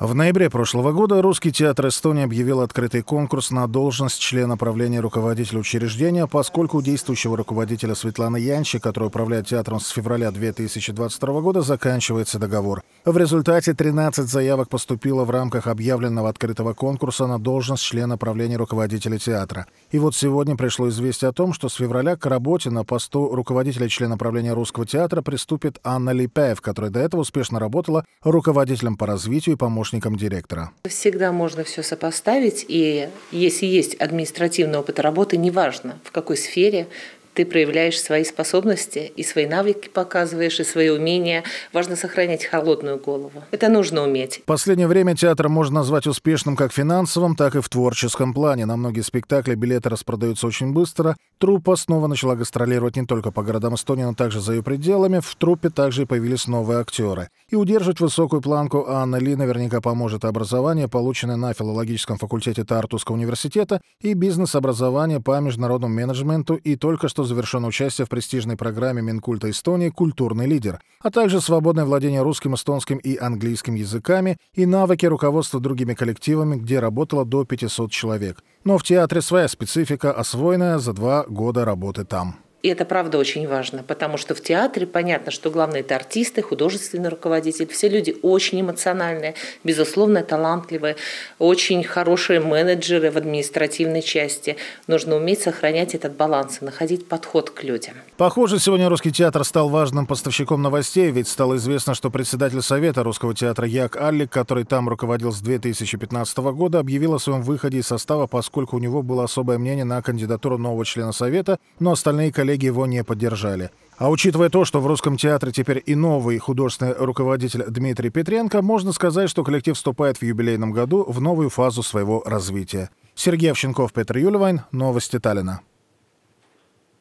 В ноябре прошлого года Русский театр Эстонии объявил открытый конкурс на должность члена правления руководителя учреждения, поскольку у действующего руководителя Светланы Янчи, который управляет театром с февраля 2022 года, заканчивается договор. В результате 13 заявок поступило в рамках объявленного открытого конкурса на должность члена правления руководителя театра. И вот сегодня пришло известие о том, что с февраля к работе на посту руководителя члена правления Русского театра приступит Анна Липаев, которая до этого успешно работала руководителем по развитию и помощником помощником директора. Всегда можно все сопоставить, и если есть административный опыт работы, неважно в какой сфере, ты проявляешь свои способности и свои навыки показываешь, и свои умения. Важно сохранять холодную голову. Это нужно уметь. В последнее время театр можно назвать успешным как в финансовом, так и в творческом плане. На многие спектакли билеты распродаются очень быстро. Труппа снова начала гастролировать не только по городам Эстонии, но также за ее пределами. В труппе также и появились новые актеры. И удержать высокую планку Анны Ли наверняка поможет образование, полученное на филологическом факультете Тартуского университета, и бизнес-образование по международному менеджменту и только что что завершено участие в престижной программе Минкульта Эстонии «Культурный лидер», а также свободное владение русским, эстонским и английским языками и навыки руководства другими коллективами, где работало до 500 человек. Но в театре своя специфика, освоенная за два года работы там. И это, правда, очень важно, потому что в театре понятно, что главное – это артисты, художественный руководитель. Все люди очень эмоциональные, безусловно, талантливые, очень хорошие менеджеры в административной части. Нужно уметь сохранять этот баланс и находить подход к людям. Похоже, сегодня русский театр стал важным поставщиком новостей, ведь стало известно, что председатель Совета русского театра Як Аллик, который там руководил с 2015 года, объявил о своем выходе из состава, поскольку у него было особое мнение на кандидатуру нового члена Совета, но остальные коллеги коллеги его не поддержали. А учитывая то, что в Русском театре теперь и новый художественный руководитель Дмитрий Петренко, можно сказать, что коллектив вступает в юбилейном году в новую фазу своего развития. Сергей Овченков, Петр Юльвайн, Новости Таллина.